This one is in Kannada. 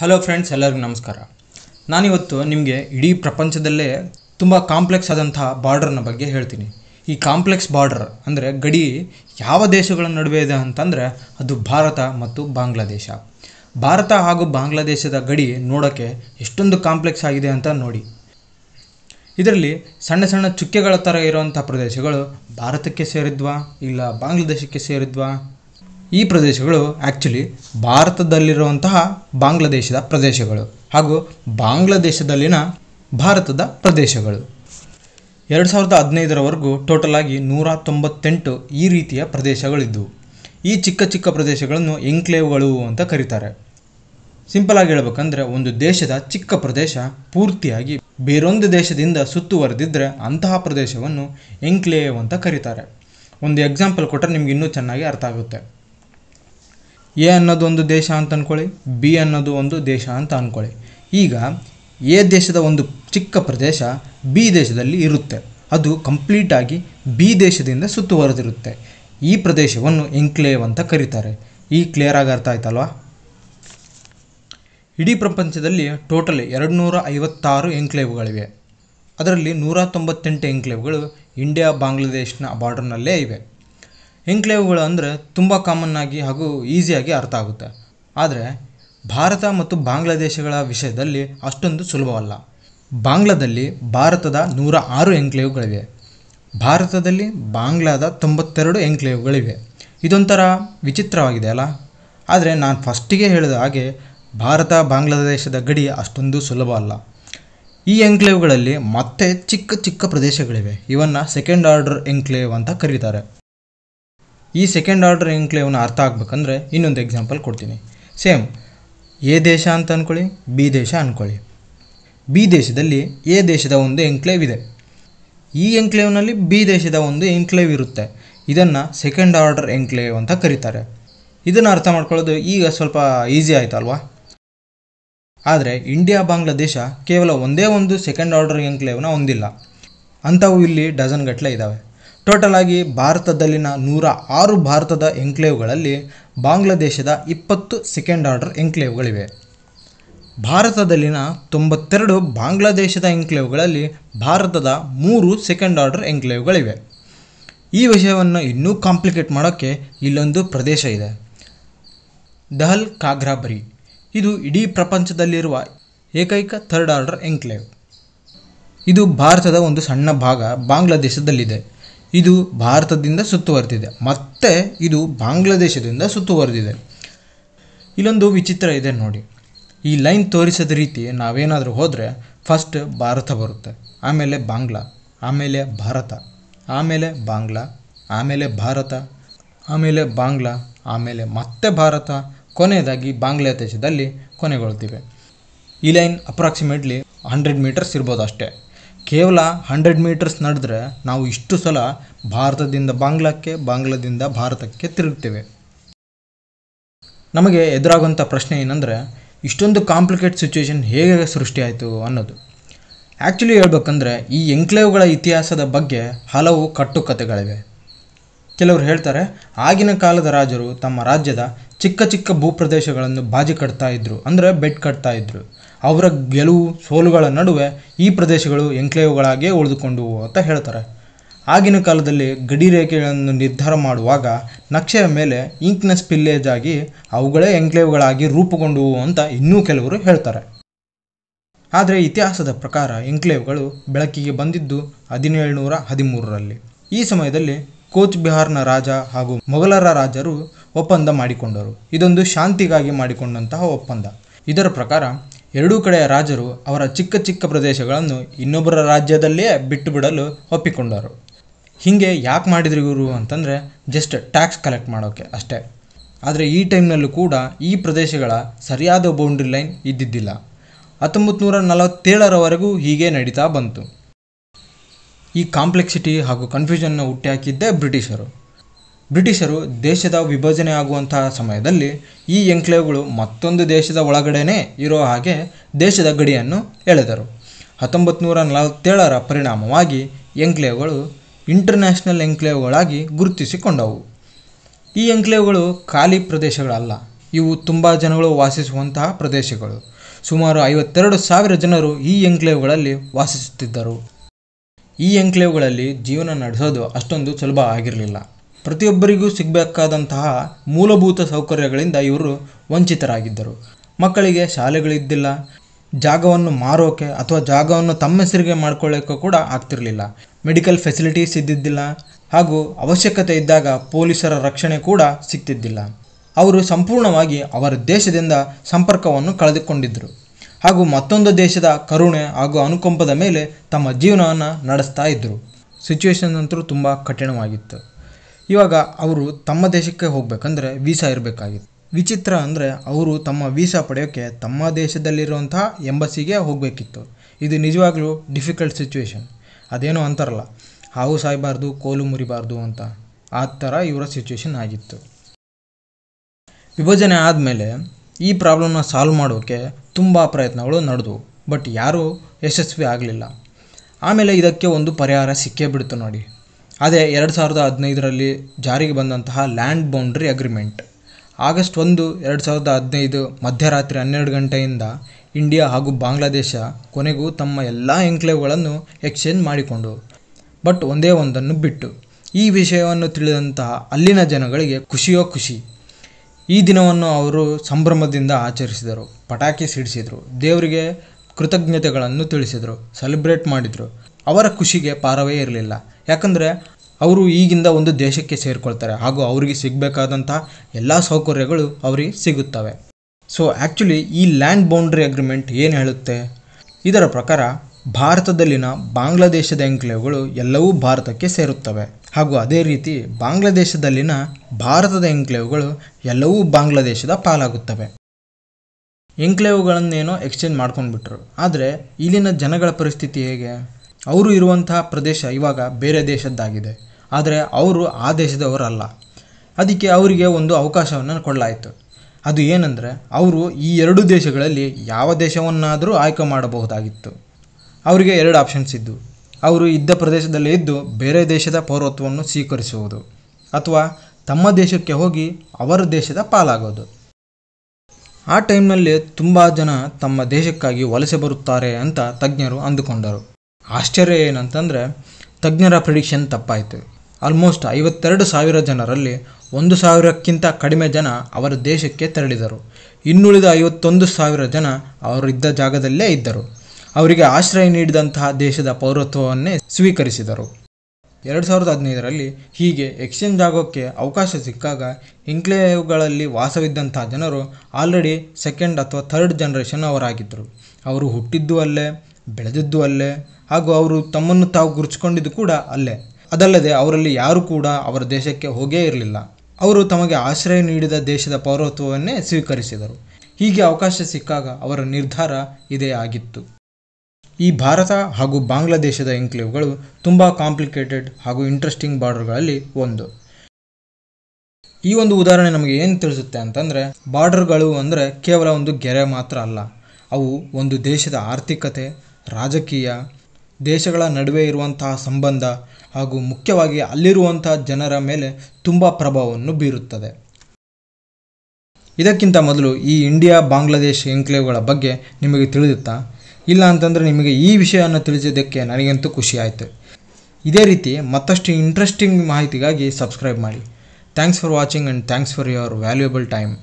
ಹಲೋ ಫ್ರೆಂಡ್ಸ್ ಎಲ್ಲರಿಗೂ ನಮಸ್ಕಾರ ನಾನಿವತ್ತು ನಿಮಗೆ ಇಡೀ ಪ್ರಪಂಚದಲ್ಲೇ ತುಂಬ ಕಾಂಪ್ಲೆಕ್ಸ್ ಆದಂಥ ಬಾರ್ಡರ್ನ ಬಗ್ಗೆ ಹೇಳ್ತೀನಿ ಈ ಕಾಂಪ್ಲೆಕ್ಸ್ ಬಾರ್ಡರ್ ಅಂದರೆ ಗಡಿ ಯಾವ ದೇಶಗಳ ನಡುವೆ ಇದೆ ಅಂತಂದರೆ ಅದು ಭಾರತ ಮತ್ತು ಬಾಂಗ್ಲಾದೇಶ ಭಾರತ ಹಾಗೂ ಬಾಂಗ್ಲಾದೇಶದ ಗಡಿ ನೋಡೋಕ್ಕೆ ಎಷ್ಟೊಂದು ಕಾಂಪ್ಲೆಕ್ಸ್ ಆಗಿದೆ ಅಂತ ನೋಡಿ ಇದರಲ್ಲಿ ಸಣ್ಣ ಸಣ್ಣ ಚುಕ್ಕೆಗಳ ಥರ ಇರುವಂಥ ಪ್ರದೇಶಗಳು ಭಾರತಕ್ಕೆ ಸೇರಿದ್ವಾ ಇಲ್ಲ ಬಾಂಗ್ಲಾದೇಶಕ್ಕೆ ಸೇರಿದ್ವಾ ಈ ಪ್ರದೇಶಗಳು ಆ್ಯಕ್ಚುಲಿ ಭಾರತದಲ್ಲಿರುವಂತಹ ಬಾಂಗ್ಲಾದೇಶದ ಪ್ರದೇಶಗಳು ಹಾಗೂ ಬಾಂಗ್ಲಾದೇಶದಲ್ಲಿನ ಭಾರತದ ಪ್ರದೇಶಗಳು ಎರಡು ಸಾವಿರದ ಹದಿನೈದರವರೆಗೂ ಆಗಿ ನೂರ ತೊಂಬತ್ತೆಂಟು ಈ ರೀತಿಯ ಪ್ರದೇಶಗಳಿದ್ದವು ಈ ಚಿಕ್ಕ ಚಿಕ್ಕ ಪ್ರದೇಶಗಳನ್ನು ಎಂಕ್ಲೇವ್ಗಳು ಅಂತ ಕರೀತಾರೆ ಸಿಂಪಲ್ ಆಗಿ ಹೇಳಬೇಕಂದ್ರೆ ಒಂದು ದೇಶದ ಚಿಕ್ಕ ಪ್ರದೇಶ ಪೂರ್ತಿಯಾಗಿ ಬೇರೊಂದು ದೇಶದಿಂದ ಸುತ್ತುವರೆದಿದ್ದರೆ ಅಂತಹ ಪ್ರದೇಶವನ್ನು ಎಂಕ್ಲೇವ್ ಅಂತ ಕರೀತಾರೆ ಒಂದು ಎಕ್ಸಾಂಪಲ್ ಕೊಟ್ಟರೆ ನಿಮ್ಗೆ ಇನ್ನೂ ಚೆನ್ನಾಗಿ ಅರ್ಥ ಆಗುತ್ತೆ ಎ ಅನ್ನೋದು ಒಂದು ದೇಶ ಅಂತ ಅಂದ್ಕೊಳ್ಳಿ ಬಿ ಅನ್ನೋದು ಒಂದು ದೇಶ ಅಂತ ಅಂದ್ಕೊಳ್ಳಿ ಈಗ ಎ ದೇಶದ ಒಂದು ಚಿಕ್ಕ ಪ್ರದೇಶ ಬಿ ದೇಶದಲ್ಲಿ ಇರುತ್ತೆ ಅದು ಕಂಪ್ಲೀಟಾಗಿ ಬಿ ದೇಶದಿಂದ ಸುತ್ತುವರೆದಿರುತ್ತೆ ಈ ಪ್ರದೇಶವನ್ನು ಎಂಕ್ಲೇವ್ ಅಂತ ಕರೀತಾರೆ ಈ ಕ್ಲಿಯರ್ ಆಗಿ ಅರ್ಥ ಆಯ್ತಲ್ವಾ ಇಡೀ ಪ್ರಪಂಚದಲ್ಲಿ ಟೋಟಲ್ ಎರಡು ನೂರ ಐವತ್ತಾರು ಎಂಕ್ಲೇವ್ಗಳಿವೆ ಅದರಲ್ಲಿ ನೂರ ತೊಂಬತ್ತೆಂಟು ಎಂಕ್ಲೇವ್ಗಳು ಇಂಡಿಯಾ ಬಾಂಗ್ಲಾದೇಶ್ನ ಬಾರ್ಡರ್ನಲ್ಲೇ ಇವೆ ಎನ್ಕ್ಲೇವ್ಗಳು ಅಂದರೆ ತುಂಬ ಕಾಮನ್ನಾಗಿ ಹಾಗೂ ಈಸಿಯಾಗಿ ಅರ್ಥ ಆಗುತ್ತೆ ಆದರೆ ಭಾರತ ಮತ್ತು ಬಾಂಗ್ಲಾದೇಶಗಳ ವಿಷಯದಲ್ಲಿ ಅಷ್ಟೊಂದು ಸುಲಭವಲ್ಲ ಬಾಂಗ್ಲಾದಲ್ಲಿ ಭಾರತದ ನೂರ ಆರು ಎನ್ಕ್ಲೇವ್ಗಳಿವೆ ಭಾರತದಲ್ಲಿ ಬಾಂಗ್ಲಾದ ತೊಂಬತ್ತೆರಡು ಎನ್ಕ್ಲೇವ್ಗಳಿವೆ ಇದೊಂಥರ ವಿಚಿತ್ರವಾಗಿದೆ ಅಲ್ಲ ಆದರೆ ನಾನು ಫಸ್ಟಿಗೆ ಹೇಳಿದ ಹಾಗೆ ಭಾರತ ಬಾಂಗ್ಲಾದೇಶದ ಗಡಿ ಅಷ್ಟೊಂದು ಸುಲಭ ಅಲ್ಲ ಈ ಎನ್ಕ್ಲೇವ್ಗಳಲ್ಲಿ ಮತ್ತೆ ಚಿಕ್ಕ ಚಿಕ್ಕ ಪ್ರದೇಶಗಳಿವೆ ಇವನ್ನು ಸೆಕೆಂಡ್ ಆರ್ಡರ್ ಎನ್ಕ್ಲೇವ್ ಅಂತ ಕರೀತಾರೆ ಈ ಸೆಕೆಂಡ್ ಆರ್ಡರ್ ಎಂಕ್ಲೇವ್ನ ಅರ್ಥ ಆಗ್ಬೇಕಂದ್ರೆ ಇನ್ನೊಂದು ಎಕ್ಸಾಂಪಲ್ ಕೊಡ್ತೀನಿ ಸೇಮ್ ಎ ದೇಶ ಅಂತ ಅಂದ್ಕೊಳ್ಳಿ ಬಿ ದೇಶ ಅಂದ್ಕೊಳ್ಳಿ ಬಿ ದೇಶದಲ್ಲಿ ಎ ದೇಶದ ಒಂದು ಎಂಕ್ಲೇವ್ ಇದೆ ಈ ಎಂಕ್ಲೇವ್ನಲ್ಲಿ ಬಿ ದೇಶದ ಒಂದು ಎಂಕ್ಲೇವ್ ಇರುತ್ತೆ ಇದನ್ನು ಸೆಕೆಂಡ್ ಆರ್ಡರ್ ಎಂಕ್ಲೇವ್ ಅಂತ ಕರೀತಾರೆ ಇದನ್ನು ಅರ್ಥ ಮಾಡ್ಕೊಳ್ಳೋದು ಈಗ ಸ್ವಲ್ಪ ಈಸಿ ಆಯ್ತಲ್ವಾ ಆದರೆ ಇಂಡಿಯಾ ಬಾಂಗ್ಲಾದೇಶ ಕೇವಲ ಒಂದೇ ಒಂದು ಸೆಕೆಂಡ್ ಆರ್ಡರ್ ಎಂಕ್ಲೇವ್ನ ಹೊಂದಿಲ್ಲ ಅಂಥವು ಇಲ್ಲಿ ಡಜನ್ ಗಟ್ಟಲೆ ಇದ್ದಾವೆ ಟೋಟಲ್ ಆಗಿ ಭಾರತದಲ್ಲಿನ ನೂರ ಆರು ಭಾರತದ ಎಂಕ್ಲೇವ್ಗಳಲ್ಲಿ ಬಾಂಗ್ಲಾದೇಶದ ಇಪ್ಪತ್ತು ಸೆಕೆಂಡ್ ಆರ್ಡರ್ ಎಂಕ್ಲೇವ್ಗಳಿವೆ ಭಾರತದಲ್ಲಿನ ತೊಂಬತ್ತೆರಡು ಬಾಂಗ್ಲಾದೇಶದ ಎಂಕ್ಲೇವ್ಗಳಲ್ಲಿ ಭಾರತದ ಮೂರು ಸೆಕೆಂಡ್ ಆರ್ಡರ್ ಎಂಕ್ಲೇವ್ಗಳಿವೆ ಈ ವಿಷಯವನ್ನು ಇನ್ನೂ ಕಾಂಪ್ಲಿಕೇಟ್ ಮಾಡೋಕ್ಕೆ ಇಲ್ಲೊಂದು ಪ್ರದೇಶ ಇದೆ ದಹಲ್ ಕಾಗ್ರಾಬರಿ ಇದು ಇಡೀ ಪ್ರಪಂಚದಲ್ಲಿರುವ ಏಕೈಕ ಥರ್ಡ್ ಆರ್ಡರ್ ಎಂಕ್ಲೇವ್ ಇದು ಭಾರತದ ಒಂದು ಸಣ್ಣ ಭಾಗ ಬಾಂಗ್ಲಾದೇಶದಲ್ಲಿದೆ ಇದು ಭಾರತದಿಂದ ಸುತ್ತುವರೆದಿದೆ ಮತ್ತು ಇದು ಬಾಂಗ್ಲಾದೇಶದಿಂದ ಸುತ್ತುವರೆದಿದೆ ಇಲ್ಲೊಂದು ವಿಚಿತ್ರ ಇದೆ ನೋಡಿ ಈ ಲೈನ್ ತೋರಿಸಿದ ರೀತಿ ನಾವೇನಾದರೂ ಹೋದರೆ ಫಸ್ಟ್ ಭಾರತ ಬರುತ್ತೆ ಆಮೇಲೆ ಬಾಂಗ್ಲಾ ಆಮೇಲೆ ಭಾರತ ಆಮೇಲೆ ಬಾಂಗ್ಲಾ ಆಮೇಲೆ ಭಾರತ ಆಮೇಲೆ ಬಾಂಗ್ಲಾ ಆಮೇಲೆ ಮತ್ತೆ ಭಾರತ ಕೊನೆಯದಾಗಿ ಬಾಂಗ್ಲಾದೇಶದಲ್ಲಿ ಕೊನೆಗೊಳ್ತೀವಿ ಈ ಲೈನ್ ಅಪ್ರಾಕ್ಸಿಮೇಟ್ಲಿ ಹಂಡ್ರೆಡ್ ಮೀಟರ್ಸ್ ಇರ್ಬೋದು ಅಷ್ಟೇ ಕೇವಲ ಹಂಡ್ರೆಡ್ ಮೀಟರ್ಸ್ ನಡೆದ್ರೆ ನಾವು ಇಷ್ಟು ಸಲ ಭಾರತದಿಂದ ಬಾಂಗ್ಲಾಕ್ಕೆ ಬಾಂಗ್ಲಾದಿಂದ ಭಾರತಕ್ಕೆ ತಿರುಗ್ತೇವೆ ನಮಗೆ ಎದುರಾಗುವಂಥ ಪ್ರಶ್ನೆ ಏನಂದರೆ ಇಷ್ಟೊಂದು ಕಾಂಪ್ಲಿಕೇಟ್ ಸಿಚುವೇಶನ್ ಹೇಗೆ ಸೃಷ್ಟಿಯಾಯಿತು ಅನ್ನೋದು ಆ್ಯಕ್ಚುಲಿ ಹೇಳ್ಬೇಕಂದ್ರೆ ಈ ಎಂಕ್ಲೇವ್ಗಳ ಇತಿಹಾಸದ ಬಗ್ಗೆ ಹಲವು ಕಟ್ಟುಕತೆಗಳಿವೆ ಕೆಲವರು ಹೇಳ್ತಾರೆ ಆಗಿನ ಕಾಲದ ರಾಜರು ತಮ್ಮ ರಾಜ್ಯದ ಚಿಕ್ಕ ಚಿಕ್ಕ ಭೂಪ್ರದೇಶಗಳನ್ನು ಬಾಜಿ ಕಟ್ತಾ ಇದ್ರು ಅಂದರೆ ಬೆಡ್ ಕಟ್ತಾ ಇದ್ರು ಅವರ ಗೆಲುವು ಸೋಲುಗಳ ನಡುವೆ ಈ ಪ್ರದೇಶಗಳು ಎಂಕ್ಲೇವ್ಗಳಾಗಿಯೇ ಉಳಿದುಕೊಂಡುವು ಅಂತ ಹೇಳ್ತಾರೆ ಆಗಿನ ಕಾಲದಲ್ಲಿ ಗಡಿ ರೇಖೆಗಳನ್ನು ನಿರ್ಧಾರ ಮಾಡುವಾಗ ನಕ್ಷೆಯ ಮೇಲೆ ಇಂಕ್ನ ಪಿಲ್ಲೇಜ್ ಆಗಿ ಅವುಗಳೇ ಎಂಕ್ಲೇವ್ಗಳಾಗಿ ರೂಪುಗೊಂಡುವು ಅಂತ ಇನ್ನೂ ಕೆಲವರು ಹೇಳ್ತಾರೆ ಆದರೆ ಇತಿಹಾಸದ ಪ್ರಕಾರ ಎಂಕ್ಲೇವ್ಗಳು ಬೆಳಕಿಗೆ ಬಂದಿದ್ದು ನೂರ ಹದಿಮೂರರಲ್ಲಿ ಈ ಸಮಯದಲ್ಲಿ ಕೋಚ್ ಬಿಹಾರ್ನ ರಾಜ ಹಾಗೂ ಮೊಘಲರ ರಾಜರು ಒಪ್ಪಂದ ಮಾಡಿಕೊಂಡರು ಇದೊಂದು ಶಾಂತಿಗಾಗಿ ಮಾಡಿಕೊಂಡಂತಹ ಒಪ್ಪಂದ ಇದರ ಪ್ರಕಾರ ಎರಡೂ ಕಡೆಯ ರಾಜರು ಅವರ ಚಿಕ್ಕ ಚಿಕ್ಕ ಪ್ರದೇಶಗಳನ್ನು ಇನ್ನೊಬ್ಬರ ರಾಜ್ಯದಲ್ಲಿಯೇ ಬಿಟ್ಟು ಬಿಡಲು ಒಪ್ಪಿಕೊಂಡರು ಹೀಗೆ ಯಾಕೆ ಮಾಡಿದ್ರು ಇವರು ಅಂತಂದರೆ ಜಸ್ಟ್ ಟ್ಯಾಕ್ಸ್ ಕಲೆಕ್ಟ್ ಮಾಡೋಕ್ಕೆ ಅಷ್ಟೇ ಆದರೆ ಈ ಟೈಮ್ನಲ್ಲೂ ಕೂಡ ಈ ಪ್ರದೇಶಗಳ ಸರಿಯಾದ ಬೌಂಡ್ರಿ ಲೈನ್ ಇದ್ದಿದ್ದಿಲ್ಲ ಹತ್ತೊಂಬತ್ತು ನೂರ ನಲವತ್ತೇಳರವರೆಗೂ ಹೀಗೆ ನಡೀತಾ ಬಂತು ಈ ಕಾಂಪ್ಲೆಕ್ಸಿಟಿ ಹಾಗೂ ಕನ್ಫ್ಯೂಷನ್ನ ಹುಟ್ಟಿಹಾಕಿದ್ದೇ ಬ್ರಿಟಿಷರು ಬ್ರಿಟಿಷರು ದೇಶದ ವಿಭಜನೆ ಆಗುವಂತಹ ಸಮಯದಲ್ಲಿ ಈ ಎನ್ಕ್ಲೇವ್ಗಳು ಮತ್ತೊಂದು ದೇಶದ ಒಳಗಡೆನೇ ಇರೋ ಹಾಗೆ ದೇಶದ ಗಡಿಯನ್ನು ಎಳೆದರು ಹತ್ತೊಂಬತ್ತು ನೂರ ನಲವತ್ತೇಳರ ಪರಿಣಾಮವಾಗಿ ಎನ್ಕ್ಲೇವ್ಗಳು ಇಂಟರ್ನ್ಯಾಷನಲ್ ಎನ್ಕ್ಲೇವ್ಗಳಾಗಿ ಗುರುತಿಸಿಕೊಂಡವು ಈ ಎಂಕ್ಲೇವ್ಗಳು ಖಾಲಿ ಪ್ರದೇಶಗಳಲ್ಲ ಇವು ತುಂಬ ಜನಗಳು ವಾಸಿಸುವಂತಹ ಪ್ರದೇಶಗಳು ಸುಮಾರು ಐವತ್ತೆರಡು ಸಾವಿರ ಜನರು ಈ ಎನ್ಕ್ಲೇವ್ಗಳಲ್ಲಿ ವಾಸಿಸುತ್ತಿದ್ದರು ಈ ಎನ್ಕ್ಲೇವ್ಗಳಲ್ಲಿ ಜೀವನ ನಡೆಸೋದು ಅಷ್ಟೊಂದು ಸುಲಭ ಆಗಿರಲಿಲ್ಲ ಪ್ರತಿಯೊಬ್ಬರಿಗೂ ಸಿಗಬೇಕಾದಂತಹ ಮೂಲಭೂತ ಸೌಕರ್ಯಗಳಿಂದ ಇವರು ವಂಚಿತರಾಗಿದ್ದರು ಮಕ್ಕಳಿಗೆ ಶಾಲೆಗಳಿದ್ದಿಲ್ಲ ಜಾಗವನ್ನು ಮಾರೋಕೆ ಅಥವಾ ಜಾಗವನ್ನು ತಮ್ಮ ಹೆಸರಿಗೆ ಮಾಡ್ಕೊಳ್ಳೋಕ್ಕೂ ಕೂಡ ಆಗ್ತಿರಲಿಲ್ಲ ಮೆಡಿಕಲ್ ಫೆಸಿಲಿಟೀಸ್ ಇದ್ದಿದ್ದಿಲ್ಲ ಹಾಗೂ ಅವಶ್ಯಕತೆ ಇದ್ದಾಗ ಪೊಲೀಸರ ರಕ್ಷಣೆ ಕೂಡ ಸಿಗ್ತಿದ್ದಿಲ್ಲ ಅವರು ಸಂಪೂರ್ಣವಾಗಿ ಅವರ ದೇಶದಿಂದ ಸಂಪರ್ಕವನ್ನು ಕಳೆದುಕೊಂಡಿದ್ದರು ಹಾಗೂ ಮತ್ತೊಂದು ದೇಶದ ಕರುಣೆ ಹಾಗೂ ಅನುಕಂಪದ ಮೇಲೆ ತಮ್ಮ ಜೀವನವನ್ನು ನಡೆಸ್ತಾ ಇದ್ದರು ಸಿಚುವೇಶನ್ ಅಂತೂ ತುಂಬ ಕಠಿಣವಾಗಿತ್ತು ಇವಾಗ ಅವರು ತಮ್ಮ ದೇಶಕ್ಕೆ ಹೋಗ್ಬೇಕಂದ್ರೆ ವೀಸಾ ಇರಬೇಕಾಗಿತ್ತು ವಿಚಿತ್ರ ಅಂದರೆ ಅವರು ತಮ್ಮ ವೀಸಾ ಪಡೆಯೋಕ್ಕೆ ತಮ್ಮ ದೇಶದಲ್ಲಿರುವಂಥ ಎಂಬಸಿಗೆ ಹೋಗಬೇಕಿತ್ತು ಇದು ನಿಜವಾಗ್ಲೂ ಡಿಫಿಕಲ್ಟ್ ಸಿಚುವೇಶನ್ ಅದೇನೋ ಅಂತಾರಲ್ಲ ಹಾವು ಸಾಯಬಾರ್ದು ಕೋಲು ಮುರಿಬಾರ್ದು ಅಂತ ಆ ಥರ ಇವರ ಸಿಚುವೇಶನ್ ಆಗಿತ್ತು ವಿಭಜನೆ ಆದಮೇಲೆ ಈ ಪ್ರಾಬ್ಲಮ್ನ ಸಾಲ್ವ್ ಮಾಡೋಕ್ಕೆ ತುಂಬ ಪ್ರಯತ್ನಗಳು ನಡೆದವು ಬಟ್ ಯಾರೂ ಯಶಸ್ವಿ ಆಗಲಿಲ್ಲ ಆಮೇಲೆ ಇದಕ್ಕೆ ಒಂದು ಪರಿಹಾರ ಸಿಕ್ಕೇ ಬಿಡ್ತು ನೋಡಿ ಅದೇ ಎರಡು ಸಾವಿರದ ಹದಿನೈದರಲ್ಲಿ ಜಾರಿಗೆ ಬಂದಂತಹ ಲ್ಯಾಂಡ್ ಬೌಂಡ್ರಿ ಅಗ್ರಿಮೆಂಟ್ ಆಗಸ್ಟ್ ಒಂದು ಎರಡು ಸಾವಿರದ ಹದಿನೈದು ಮಧ್ಯರಾತ್ರಿ ಹನ್ನೆರಡು ಗಂಟೆಯಿಂದ ಇಂಡಿಯಾ ಹಾಗೂ ಬಾಂಗ್ಲಾದೇಶ ಕೊನೆಗೂ ತಮ್ಮ ಎಲ್ಲ ಎಂಕ್ಲೇವ್ಗಳನ್ನು ಎಕ್ಸ್ಚೇಂಜ್ ಮಾಡಿಕೊಂಡು ಬಟ್ ಒಂದೇ ಒಂದನ್ನು ಬಿಟ್ಟು ಈ ವಿಷಯವನ್ನು ತಿಳಿದಂತಹ ಅಲ್ಲಿನ ಜನಗಳಿಗೆ ಖುಷಿಯೋ ಖುಷಿ ಈ ದಿನವನ್ನು ಅವರು ಸಂಭ್ರಮದಿಂದ ಆಚರಿಸಿದರು ಪಟಾಕಿ ಸಿಡಿಸಿದರು ದೇವರಿಗೆ ಕೃತಜ್ಞತೆಗಳನ್ನು ತಿಳಿಸಿದರು ಸೆಲೆಬ್ರೇಟ್ ಮಾಡಿದರು ಅವರ ಖುಷಿಗೆ ಪಾರವೇ ಇರಲಿಲ್ಲ ಯಾಕಂದರೆ ಅವರು ಈಗಿಂದ ಒಂದು ದೇಶಕ್ಕೆ ಸೇರಿಕೊಳ್ತಾರೆ ಹಾಗೂ ಅವರಿಗೆ ಸಿಗಬೇಕಾದಂಥ ಎಲ್ಲ ಸೌಕರ್ಯಗಳು ಅವರಿಗೆ ಸಿಗುತ್ತವೆ ಸೊ ಆ್ಯಕ್ಚುಲಿ ಈ ಲ್ಯಾಂಡ್ ಬೌಂಡ್ರಿ ಅಗ್ರಿಮೆಂಟ್ ಏನು ಹೇಳುತ್ತೆ ಇದರ ಪ್ರಕಾರ ಭಾರತದಲ್ಲಿನ ಬಾಂಗ್ಲಾದೇಶದ ಎಂಕ್ಲೇವ್ಗಳು ಎಲ್ಲವೂ ಭಾರತಕ್ಕೆ ಸೇರುತ್ತವೆ ಹಾಗೂ ಅದೇ ರೀತಿ ಬಾಂಗ್ಲಾದೇಶದಲ್ಲಿನ ಭಾರತದ ಎಂಕ್ಲೇವ್ಗಳು ಎಲ್ಲವೂ ಬಾಂಗ್ಲಾದೇಶದ ಪಾಲಾಗುತ್ತವೆ ಎಂಕ್ಲೇವ್ಗಳನ್ನೇನೋ ಎಕ್ಸ್ಚೇಂಜ್ ಮಾಡ್ಕೊಂಡ್ಬಿಟ್ರು ಆದರೆ ಇಲ್ಲಿನ ಜನಗಳ ಪರಿಸ್ಥಿತಿ ಹೇಗೆ ಅವರು ಇರುವಂತಹ ಪ್ರದೇಶ ಇವಾಗ ಬೇರೆ ದೇಶದ್ದಾಗಿದೆ ಆದರೆ ಅವರು ಆ ದೇಶದವರಲ್ಲ ಅದಕ್ಕೆ ಅವರಿಗೆ ಒಂದು ಅವಕಾಶವನ್ನು ಕೊಡಲಾಯಿತು ಅದು ಏನಂದರೆ ಅವರು ಈ ಎರಡು ದೇಶಗಳಲ್ಲಿ ಯಾವ ದೇಶವನ್ನಾದರೂ ಆಯ್ಕೆ ಮಾಡಬಹುದಾಗಿತ್ತು ಅವರಿಗೆ ಎರಡು ಆಪ್ಷನ್ಸ್ ಇದ್ದವು ಅವರು ಇದ್ದ ಪ್ರದೇಶದಲ್ಲೇ ಇದ್ದು ಬೇರೆ ದೇಶದ ಪೌರತ್ವವನ್ನು ಸ್ವೀಕರಿಸುವುದು ಅಥವಾ ತಮ್ಮ ದೇಶಕ್ಕೆ ಹೋಗಿ ಅವರ ದೇಶದ ಪಾಲಾಗೋದು ಆ ಟೈಮ್ನಲ್ಲಿ ತುಂಬ ಜನ ತಮ್ಮ ದೇಶಕ್ಕಾಗಿ ವಲಸೆ ಬರುತ್ತಾರೆ ಅಂತ ತಜ್ಞರು ಅಂದುಕೊಂಡರು ಆಶ್ಚರ್ಯ ಏನಂತಂದರೆ ತಜ್ಞರ ಪ್ರಿಡಿಕ್ಷನ್ ತಪ್ಪಾಯಿತು ಆಲ್ಮೋಸ್ಟ್ ಐವತ್ತೆರಡು ಸಾವಿರ ಜನರಲ್ಲಿ ಒಂದು ಸಾವಿರಕ್ಕಿಂತ ಕಡಿಮೆ ಜನ ಅವರ ದೇಶಕ್ಕೆ ತೆರಳಿದರು ಇನ್ನುಳಿದ ಐವತ್ತೊಂದು ಸಾವಿರ ಜನ ಅವರಿದ್ದ ಜಾಗದಲ್ಲೇ ಇದ್ದರು ಅವರಿಗೆ ಆಶ್ರಯ ನೀಡಿದಂತಹ ದೇಶದ ಪೌರತ್ವವನ್ನೇ ಸ್ವೀಕರಿಸಿದರು ಎರಡು ಸಾವಿರದ ಹದಿನೈದರಲ್ಲಿ ಹೀಗೆ ಎಕ್ಸ್ಚೇಂಜ್ ಆಗೋಕ್ಕೆ ಅವಕಾಶ ಸಿಕ್ಕಾಗ ಇಂಕ್ಲೇವ್ಗಳಲ್ಲಿ ವಾಸವಿದ್ದಂಥ ಜನರು ಆಲ್ರೆಡಿ ಸೆಕೆಂಡ್ ಅಥವಾ ಥರ್ಡ್ ಜನರೇಷನ್ ಅವರಾಗಿದ್ದರು ಅವರು ಹುಟ್ಟಿದ್ದು ಅಲ್ಲೇ ಬೆಳೆದಿದ್ದು ಅಲ್ಲೇ ಹಾಗೂ ಅವರು ತಮ್ಮನ್ನು ತಾವು ಗುರುಚಿಕೊಂಡಿದ್ದು ಕೂಡ ಅಲ್ಲೇ ಅದಲ್ಲದೆ ಅವರಲ್ಲಿ ಯಾರೂ ಕೂಡ ಅವರ ದೇಶಕ್ಕೆ ಹೋಗೇ ಇರಲಿಲ್ಲ ಅವರು ತಮಗೆ ಆಶ್ರಯ ನೀಡಿದ ದೇಶದ ಪೌರತ್ವವನ್ನೇ ಸ್ವೀಕರಿಸಿದರು ಹೀಗೆ ಅವಕಾಶ ಸಿಕ್ಕಾಗ ಅವರ ನಿರ್ಧಾರ ಇದೇ ಆಗಿತ್ತು ಈ ಭಾರತ ಹಾಗೂ ಬಾಂಗ್ಲಾದೇಶದ ಎನ್ಕ್ಲೇವ್ಗಳು ತುಂಬ ಕಾಂಪ್ಲಿಕೇಟೆಡ್ ಹಾಗೂ ಇಂಟ್ರೆಸ್ಟಿಂಗ್ ಬಾರ್ಡರ್ಗಳಲ್ಲಿ ಒಂದು ಈ ಒಂದು ಉದಾಹರಣೆ ನಮಗೆ ಏನು ತಿಳಿಸುತ್ತೆ ಅಂತಂದರೆ ಬಾರ್ಡರ್ಗಳು ಅಂದರೆ ಕೇವಲ ಒಂದು ಗೆರೆ ಮಾತ್ರ ಅಲ್ಲ ಅವು ಒಂದು ದೇಶದ ಆರ್ಥಿಕತೆ ರಾಜಕೀಯ ದೇಶಗಳ ನಡುವೆ ಇರುವಂತಹ ಸಂಬಂಧ ಹಾಗೂ ಮುಖ್ಯವಾಗಿ ಅಲ್ಲಿರುವಂತಹ ಜನರ ಮೇಲೆ ತುಂಬ ಪ್ರಭಾವವನ್ನು ಬೀರುತ್ತದೆ ಇದಕ್ಕಿಂತ ಮೊದಲು ಈ ಇಂಡಿಯಾ ಬಾಂಗ್ಲಾದೇಶ್ ಎನ್ಕ್ಲೇವ್ಗಳ ಬಗ್ಗೆ ನಿಮಗೆ ತಿಳಿದಿತ್ತಾ ಇಲ್ಲ ಅಂತಂದರೆ ನಿಮಗೆ ಈ ವಿಷಯವನ್ನು ತಿಳಿಸಿದ್ದಕ್ಕೆ ನನಗಂತೂ ಖುಷಿ ಆಯಿತು ಇದೇ ರೀತಿ ಮತ್ತಷ್ಟು ಇಂಟ್ರೆಸ್ಟಿಂಗ್ ಮಾಹಿತಿಗಾಗಿ ಸಬ್ಸ್ಕ್ರೈಬ್ ಮಾಡಿ thanks for watching and thanks for your valuable time